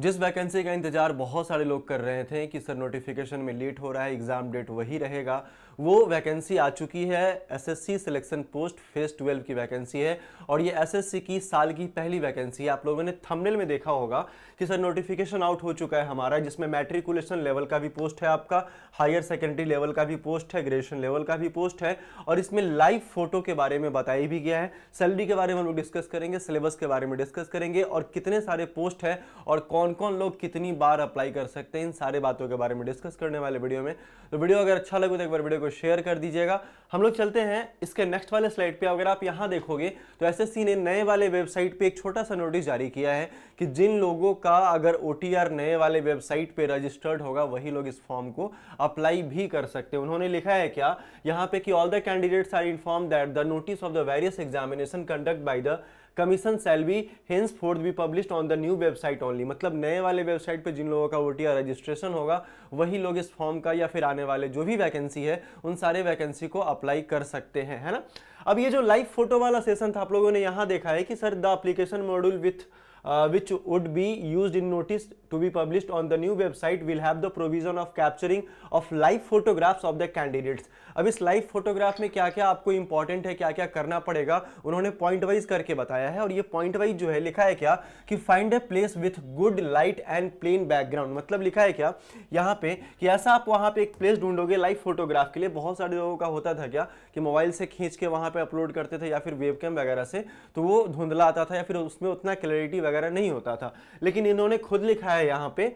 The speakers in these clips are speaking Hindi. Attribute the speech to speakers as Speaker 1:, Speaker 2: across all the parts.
Speaker 1: जिस वैकेंसी का इंतज़ार बहुत सारे लोग कर रहे थे कि सर नोटिफिकेशन में लेट हो रहा है एग्ज़ाम डेट वही रहेगा वो वैकेंसी आ चुकी है SSC selection post phase twelve की वैकेंसी है और ये एसएससी की साल की पहली वैकेंसी है आप लोगों ने थंबनेल में देखा होगा कि सर नोटिफिकेशन आउट हो चुका है हमारा जिसमें मैट्रिकुलेशन लेवल का भी पोस्ट है आपका हायर सेकेंडरी लेवल का भी पोस्ट है ग्रेजुएशन लेवल का भी पोस्ट है और इसमें लाइव फोटो के बारे में बताया भी गया है सैलरी के बारे में हम लोग डिस्कस करेंगे सिलेबस के बारे में डिस्कस करेंगे और कितने सारे पोस्ट हैं और कौन कौन कौन लोग कितनी बार अप्लाई कर सकते हैं इन सारे बातों के बारे में डिस्कस करने वाले वीडियो में तो वीडियो अगर अच्छा लगे तो एक बार वीडियो को शेयर कर दीजिएगा हम लोग चलते हैं इसके नेक्स्ट वाले स्लाइड पर अगर आप यहाँ देखोगे तो एस ने नए वाले वेबसाइट पर एक छोटा सा नोटिस जारी किया है कि जिन लोगों का अगर ओ नए वाले वेबसाइट पर रजिस्टर्ड होगा वही लोग इस फॉर्म को अप्लाई भी कर सकते हैं उन्होंने लिखा है क्या यहाँ पे कि all the candidates are inform that the notice of the various examination conduct by the commission shall be henceforth be publish on the new website only मतलब नए वाले वेबसाइट पर जिन लोगों का ओ रजिस्ट्रेशन होगा वही लोग इस फॉर्म का या फिर आने वाले जो भी वैकेंसी है उन सारे वैकेंसी को अप्लाई कर सकते हैं है ना अब ये जो लाइव फोटो वाला सेशन था आप लोगों ने यहाँ देखा है कि sir the application module with uh, which would be used in notice to be published on the new website will have the provision of capturing of live photographs of the candidates अब इस लाइव फोटोग्राफ में क्या क्या आपको इंपॉर्टेंट है क्या क्या करना पड़ेगा उन्होंने पॉइंट वाइज करके बताया है और ये पॉइंट वाइज जो है लिखा है क्या कि find a place with good light and plain background मतलब लिखा है क्या यहाँ पे कि ऐसा आप वहाँ पे एक प्लेस ढूंढोगे लाइव फोटोग्राफ के लिए बहुत सारे लोगों का होता था क्या कि मोबाइल से खींच के वहाँ पर अपलोड करते थे या फिर वेब वगैरह से तो वो धुंधला आता था या फिर उसमें उतना क्लैरिटी वगैरह नहीं होता था लेकिन इन्होंने खुद लिखा है यहाँ पे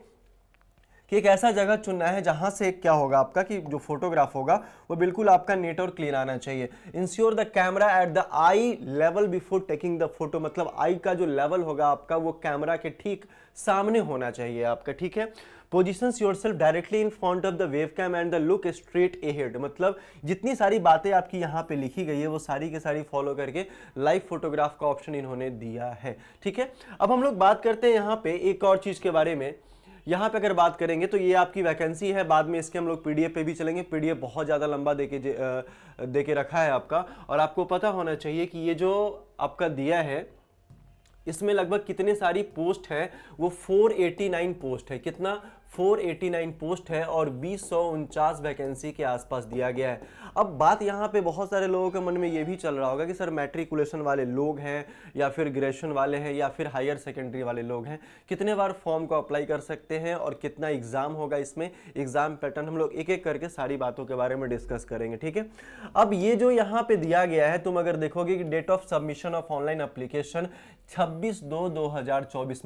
Speaker 1: कि एक ऐसा जगह चुनना है जहाँ से क्या होगा आपका कि जो फोटोग्राफ होगा वो बिल्कुल आपका नेट और क्लीन आना चाहिए ensure the camera at the eye level before taking the photo मतलब आई का जो लेवल होगा आपका वो कैमरा के ठीक सामने होना चाहिए आपका ठीक है position your directly in front of the webcam and the look straight head मतलब जितनी सारी बातें आपकी यहाँ पे लिखी गई है वो सारी के सारी फॉलो करके लाइव फोटोग्राफ का ऑप्शन इन्होंने दिया है ठीक है अब हम लोग बात करते हैं यहाँ पे एक और चीज़ के बारे में यहाँ पे अगर बात करेंगे तो ये आपकी वैकेंसी है बाद में इसके हम लोग पीडीएफ पे भी चलेंगे पीडीएफ बहुत ज़्यादा लंबा देके देके रखा है आपका और आपको पता होना चाहिए कि ये जो आपका दिया है इसमें लगभग कितने सारी पोस्ट है वो 489 पोस्ट है कितना 489 पोस्ट है और बीस वैकेंसी के आसपास दिया गया है अब बात यहाँ पे बहुत सारे लोगों के मन में ये भी चल रहा होगा कि सर मैट्रिकुलेशन वाले लोग हैं या फिर ग्रेजुएशन वाले हैं या फिर हायर सेकेंडरी वाले लोग हैं कितने बार फॉर्म को अप्लाई कर सकते हैं और कितना एग्ज़ाम होगा इसमें एग्ज़ाम पैटर्न हम लोग एक एक करके सारी बातों के बारे में डिस्कस करेंगे ठीक है अब ये जो यहाँ पर दिया गया है तुम अगर देखोगे कि date of submission of online application छब्बीस दो दो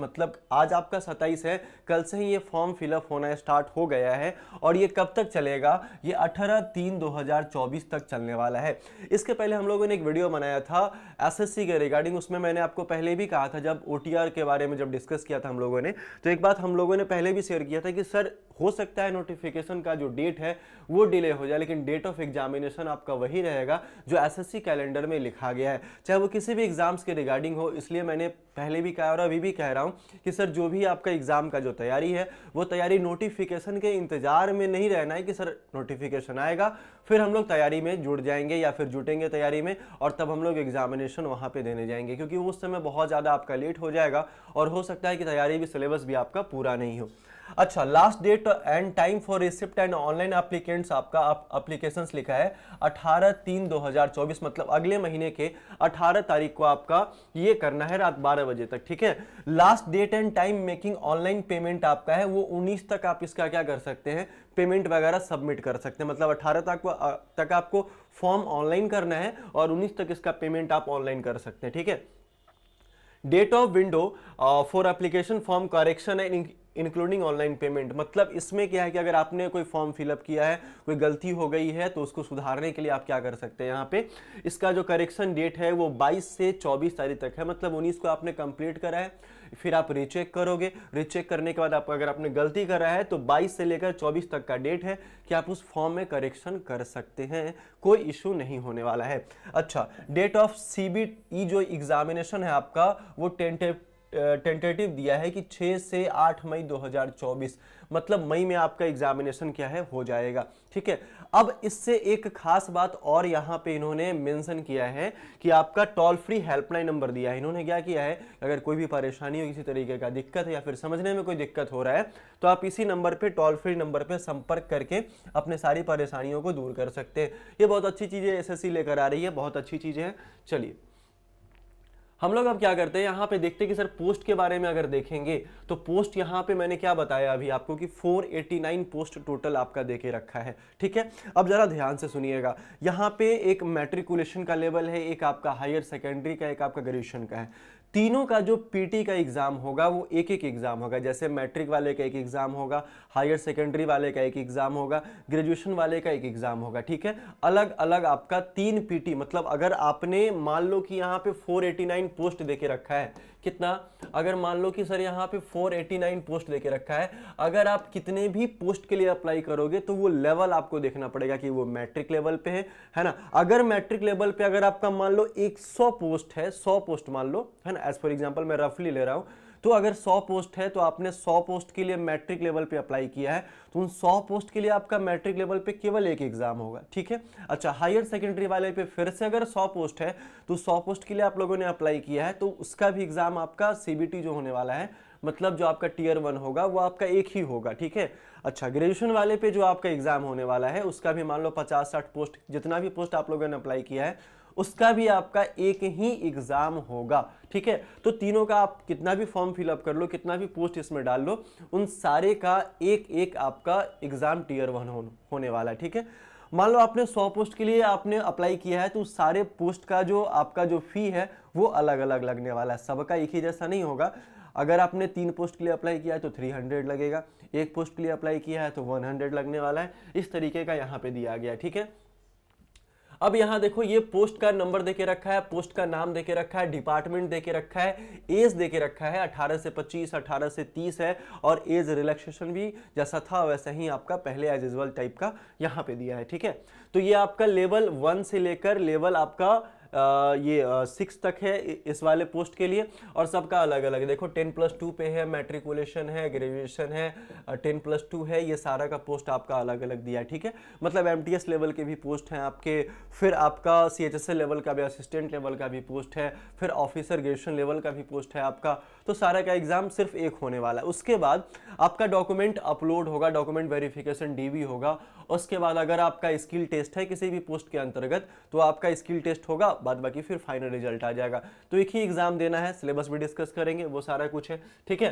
Speaker 1: मतलब आज आपका सत्ताईस है कल से ही ये फॉर्म फिलअप अप होना स्टार्ट हो गया है और ये कब तक चलेगा ये 18 तीन 2024 तक चलने वाला है इसके पहले हम लोगों ने एक वीडियो बनाया था एसएससी के रिगार्डिंग उसमें मैंने आपको पहले भी कहा था जब ओ के बारे में जब डिस्कस किया था हम लोगों ने तो एक बात हम लोगों ने पहले भी शेयर किया था कि सर हो सकता है नोटिफिकेशन का जो डेट है वो डिले हो जाए लेकिन डेट ऑफ एग्जामिनेशन आपका वही रहेगा जो एसएससी कैलेंडर में लिखा गया है चाहे वो किसी भी एग्जाम्स के रिगार्डिंग हो इसलिए मैंने पहले भी कहा और अभी भी कह रहा हूँ कि सर जो भी आपका एग्ज़ाम का जो तैयारी है वो तैयारी तैयारी नोटिफिकेशन के इंतज़ार में नहीं रहना है कि सर नोटिफिकेशन आएगा फिर हम लोग तैयारी में जुड़ जाएंगे या फिर जुटेंगे तैयारी में और तब हम लोग एग्जामिनेशन वहाँ पे देने जाएंगे क्योंकि उस समय बहुत ज़्यादा आपका लेट हो जाएगा और हो सकता है कि तैयारी भी सिलेबस भी आपका पूरा नहीं हो अच्छा last date and time for receipt and online applicants आपका अप्लीकेशंस लिखा है 18 तीन 2024 मतलब अगले महीने के 18 तारीख को आपका ये करना है रात 12 बजे तक ठीक है last date and time making online payment आपका है वो 19 तक आप इसका क्या कर सकते हैं पेमेंट वगैरह सबमिट कर सकते हैं मतलब 18 तक तक आपको फॉर्म ऑनलाइन करना है और उन्नीस तक इसका पेमेंट आप ऑनलाइन कर सकते हैं ठीक है date of window for application form correction and including online payment मतलब इसमें क्या है कि अगर आपने कोई फॉर्म फिलअप किया है कोई गलती हो गई है तो उसको सुधारने के लिए आप क्या कर सकते हैं यहाँ पे इसका जो करेक्शन डेट है वो 22 से 24 तारीख तक है मतलब उन्नीस को आपने कंप्लीट करा है फिर आप रिचेक करोगे रिचेक करने के बाद आप अगर आपने गलती करा है तो 22 से लेकर 24 तक का डेट है कि आप उस फॉर्म में करेक्शन कर सकते हैं कोई इशू नहीं होने वाला है अच्छा डेट ऑफ सी जो एग्जामिनेशन है आपका वो टेंटेव टेंटेटिव दिया है कि 6 से 8 मई 2024 मतलब मई में आपका एग्जामिनेशन क्या है हो जाएगा ठीक है अब इससे एक खास बात और यहाँ पे इन्होंने मेंशन किया है कि आपका टोल फ्री हेल्पलाइन नंबर दिया है इन्होंने क्या किया है अगर कोई भी परेशानी हो किसी तरीके का दिक्कत है या फिर समझने में कोई दिक्कत हो रहा है तो आप इसी नंबर पर टोल फ्री नंबर पर संपर्क करके अपने सारी परेशानियों को दूर कर सकते हैं ये बहुत अच्छी चीज़ें एस लेकर आ रही है बहुत अच्छी चीज़ें हैं चलिए हम लोग अब क्या करते हैं यहाँ पे देखते हैं कि सर पोस्ट के बारे में अगर देखेंगे तो पोस्ट यहाँ पे मैंने क्या बताया अभी आपको कि 489 पोस्ट टोटल आपका देके रखा है ठीक है अब ज़रा ध्यान से सुनिएगा यहाँ पे एक मेट्रिकुलेशन का लेवल है एक आपका हायर सेकेंडरी का एक आपका ग्रेजुएशन का है तीनों का जो पीटी का एग्ज़ाम होगा वो एक एक एग्ज़ाम होगा जैसे मैट्रिक वाले का एक एग्ज़ाम होगा हायर सेकेंडरी वाले का एक एग्ज़ाम होगा ग्रेजुएशन वाले का एक एग्ज़ाम होगा ठीक है अलग अलग आपका तीन पीटी मतलब अगर आपने मान लो कि यहाँ पे 489 पोस्ट देके रखा है कितना अगर मान लो कि सर यहाँ पे 489 पोस्ट लेके रखा है अगर आप कितने भी पोस्ट के लिए अप्लाई करोगे तो वो लेवल आपको देखना पड़ेगा कि वो मैट्रिक लेवल पे है है ना अगर मैट्रिक लेवल पे अगर आपका मान लो 100 पोस्ट है 100 पोस्ट मान लो है ना एज फॉर एग्जाम्पल मैं रफली ले रहा हूँ तो अगर 100 पोस्ट है तो आपने 100 पोस्ट के लिए मैट्रिक लेवल पे अप्लाई किया है तो उन 100 पोस्ट के लिए आपका मैट्रिक लेवल पे केवल एक एग्जाम होगा ठीक है अच्छा हायर सेकेंडरी वाले पे फिर से अगर 100 पोस्ट है तो 100 पोस्ट के लिए आप लोगों ने अप्लाई किया है तो उसका भी एग्जाम आपका सीबीटी जो होने वाला है मतलब जो आपका टीयर वन होगा वो आपका एक ही होगा ठीक है अच्छा ग्रेजुएशन वाले पे जो आपका एग्जाम होने वाला है उसका भी मान लो पचास साठ पोस्ट जितना भी पोस्ट आप लोगों ने अप्लाई किया है उसका भी आपका एक ही एग्ज़ाम होगा ठीक है तो तीनों का आप कितना भी फॉर्म फिलअप कर लो कितना भी पोस्ट इसमें डाल लो उन सारे का एक एक आपका एग्ज़ाम टीयर वन होने वाला है ठीक है मान लो आपने 100 पोस्ट के लिए आपने अप्लाई किया है तो सारे पोस्ट का जो आपका जो फ़ी है वो अलग अलग लगने वाला है सबका एक ही जैसा नहीं होगा अगर आपने तीन पोस्ट के लिए अप्लाई किया है तो 300 लगेगा एक पोस्ट के लिए अप्लाई किया है तो 100 लगने वाला है इस तरीके का यहाँ पे दिया गया ठीक है अब यहाँ देखो ये पोस्ट का नंबर दे के रखा है पोस्ट का नाम दे के रखा है डिपार्टमेंट दे के रखा है एज दे के रखा है 18 से 25 18 से 30 है और एज रिलैक्सेशन भी जैसा था वैसा ही आपका पहले एज यूजल टाइप का यहाँ पे दिया है ठीक है तो ये आपका लेवल वन से लेकर लेवल आपका ये सिक्स तक है इस वाले पोस्ट के लिए और सबका अलग अलग देखो टेन प्लस टू पे है मेट्रिकुलेशन है ग्रेजुएशन है टेन प्लस टू है ये सारा का पोस्ट आपका अलग अलग दिया है ठीक है मतलब एम लेवल के भी पोस्ट हैं आपके फिर आपका सी लेवल का भी असिस्टेंट लेवल का भी पोस्ट है फिर ऑफिसर ग्रेजुएशन लेवल का भी पोस्ट है आपका तो सारा का एग्ज़ाम सिर्फ एक होने वाला है उसके बाद आपका डॉक्यूमेंट अपलोड होगा डॉक्यूमेंट वेरिफिकेशन डीवी होगा उसके बाद अगर आपका स्किल टेस्ट है किसी भी पोस्ट के अंतर्गत तो आपका स्किल टेस्ट होगा बाद बाकी फिर फाइनल रिजल्ट आ जाएगा तो एक ही एग्ज़ाम देना है सिलेबस भी डिस्कस करेंगे वो सारा कुछ है ठीक है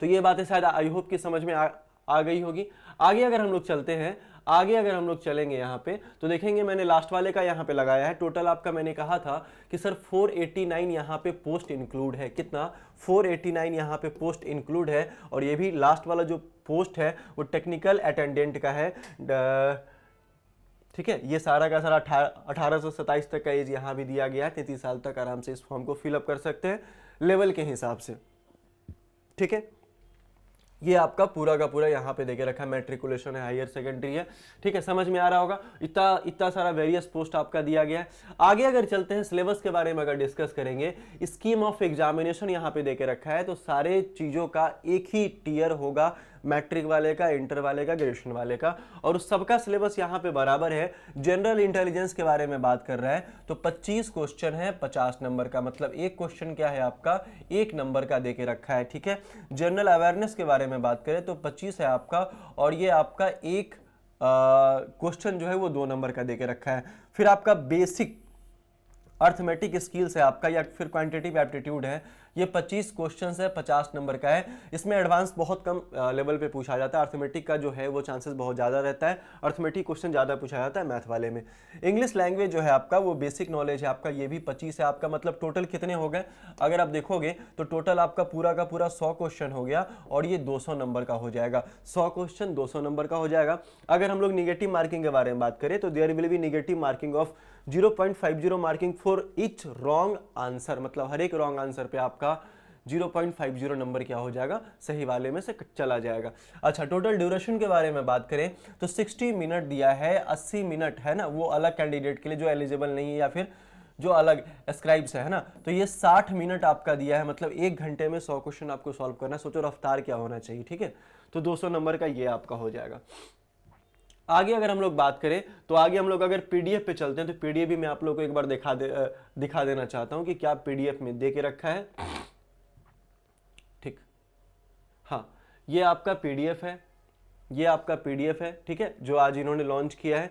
Speaker 1: तो ये बातें शायद आई होप कि समझ में आ, आ गई होगी आगे अगर हम लोग चलते हैं आगे अगर हम लोग चलेंगे यहाँ पे तो देखेंगे मैंने लास्ट वाले का यहाँ पे लगाया है टोटल आपका मैंने कहा था कि सर 489 यहाँ पे पोस्ट इंक्लूड है कितना 489 यहाँ पे पोस्ट इंक्लूड है और ये भी लास्ट वाला जो पोस्ट है वो टेक्निकल अटेंडेंट का है ठीक है ये सारा का सारा अठारह सौ सत्ताईस तक का एज यहाँ भी दिया गया है तैंतीस साल तक आराम से इस फॉर्म को फिलअप कर सकते हैं लेवल के हिसाब से ठीक है ये आपका पूरा का पूरा यहाँ पे देखे रखा है मेट्रिकुलेशन है हायर सेकेंडरी है ठीक है समझ में आ रहा होगा इतना इतना सारा वेरियस पोस्ट आपका दिया गया है आगे अगर चलते हैं सिलेबस के बारे में अगर डिस्कस करेंगे स्कीम ऑफ एग्जामिनेशन यहाँ पे देखे रखा है तो सारे चीज़ों का एक ही टीयर होगा मैट्रिक वाले का इंटर वाले का ग्रेजुएशन वाले का और उस सबका सिलेबस यहाँ पे बराबर है जनरल इंटेलिजेंस के बारे में बात कर रहा है तो 25 क्वेश्चन है 50 नंबर का मतलब एक क्वेश्चन क्या है आपका एक नंबर का दे के रखा है ठीक है जनरल अवेयरनेस के बारे में बात करें तो पच्चीस है आपका और ये आपका एक क्वेश्चन जो है वो दो नंबर का दे के रखा है फिर आपका बेसिक अर्थमेटिक स्किल्स है आपका या फिर क्वांटिटी एप्टीट्यूड है ये पच्चीस क्वेश्चन है पचास नंबर का है इसमें एडवांस बहुत कम लेवल पे पूछा जाता है अर्थमेटिक का जो है वो चांसेस बहुत ज़्यादा रहता है अर्थमेटिक क्वेश्चन ज़्यादा पूछा जाता है मैथ वाले में इंग्लिश लैंग्वेज जो है आपका वो बेसिक नॉलेज है आपका ये भी पच्चीस है आपका मतलब टोटल कितने हो गए अगर आप देखोगे तो टोटल आपका पूरा का पूरा सौ क्वेश्चन हो गया और ये दो नंबर का हो जाएगा सौ क्वेश्चन दो नंबर का हो जाएगा अगर हम लोग निगेटिव मार्किंग के बारे में बात करें तो there will be negative marking of 0.50 marking for each wrong answer मतलब हर एक रॉन्ग आंसर पे आप आपका 0.50 नंबर क्या हो जाएगा सही वाले में से चला जाएगा अच्छा टोटल ड्यूरेशन के बारे में बात करें तो 60 मिनट दिया है 80 मिनट है ना वो अलग कैंडिडेट के लिए जो एलिजिबल नहीं है या फिर जो अलग स्क्राइब्स है ना तो ये 60 मिनट आपका दिया है मतलब एक घंटे में 100 क्वेश्चन आपको सॉल्व करना है सोचो रफ्तार क्या होना चाहिए ठीक है तो 200 नंबर का ये आपका हो जाएगा आगे अगर हम लोग बात करें तो आगे हम लोग अगर पीडीएफ पे चलते हैं तो पीडीएफ भी मैं आप लोग को एक बार दिखा दे दिखा देना चाहता हूँ कि क्या पीडीएफ में दे के रखा है ठीक हाँ ये आपका पीडीएफ है ये आपका पीडीएफ है ठीक है जो आज इन्होंने लॉन्च किया है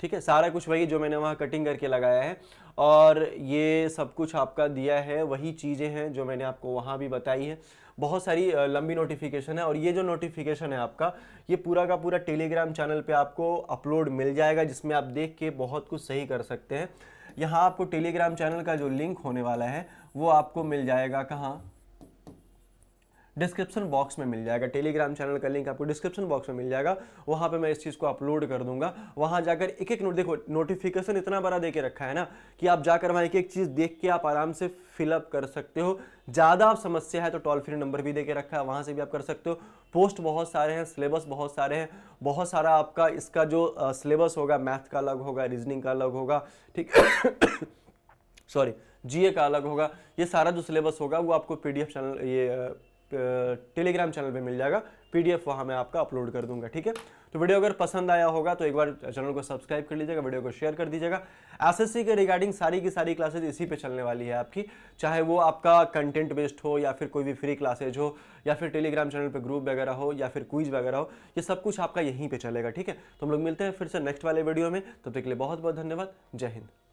Speaker 1: ठीक है सारा कुछ वही जो मैंने वहाँ कटिंग करके लगाया है और ये सब कुछ आपका दिया है वही चीज़ें हैं जो मैंने आपको वहाँ भी बताई है बहुत सारी लंबी नोटिफिकेशन है और ये जो नोटिफिकेशन है आपका ये पूरा का पूरा टेलीग्राम चैनल पे आपको अपलोड मिल जाएगा जिसमें आप देख के बहुत कुछ सही कर सकते हैं यहाँ आपको टेलीग्राम चैनल का जो लिंक होने वाला है वो आपको मिल जाएगा कहाँ डिस्क्रिप्शन बॉक्स में मिल जाएगा टेलीग्राम चैनल का लिंक आपको डिस्क्रिप्शन बॉक्स में मिल जाएगा वहां पर मैं इस चीज़ को अपलोड कर दूंगा वहां जाकर एक एक नोट देखो नोटिफिकेशन इतना बड़ा दे के रखा है ना कि आप जाकर वहां एक एक चीज़ देख के आप आराम से फिलअप कर सकते हो ज़्यादा आप समस्या है तो टोल फ्री नंबर भी दे के रखा है वहां से भी आप कर सकते हो पोस्ट बहुत सारे हैं सिलेबस बहुत सारे हैं बहुत सारा आपका इसका जो सिलेबस होगा मैथ का अलग होगा रीजनिंग का अलग होगा ठीक सॉरी जीए का अलग होगा ये सारा जो सिलेबस होगा वो आपको पीडीएफ चैनल ये टेलीग्राम चैनल पे मिल जाएगा पीडीएफ वहाँ मैं आपका अपलोड कर दूंगा ठीक है तो वीडियो अगर पसंद आया होगा तो एक बार चैनल को सब्सक्राइब कर लीजिएगा वीडियो को शेयर कर दीजिएगा एसएससी के रिगार्डिंग सारी की सारी क्लासेज इसी पे चलने वाली है आपकी चाहे वो आपका कंटेंट बेस्ड हो या फिर कोई भी फ्री क्लासेज हो या फिर टेलीग्राम चैनल पर ग्रुप वगैरह हो या फिर क्विज वगैरह हो ये सब कुछ आपका यहीं पर चलेगा ठीक है तो हम लोग मिलते हैं फिर से नेक्स्ट वाले वीडियो में तब तक के लिए बहुत बहुत धन्यवाद जय हिंद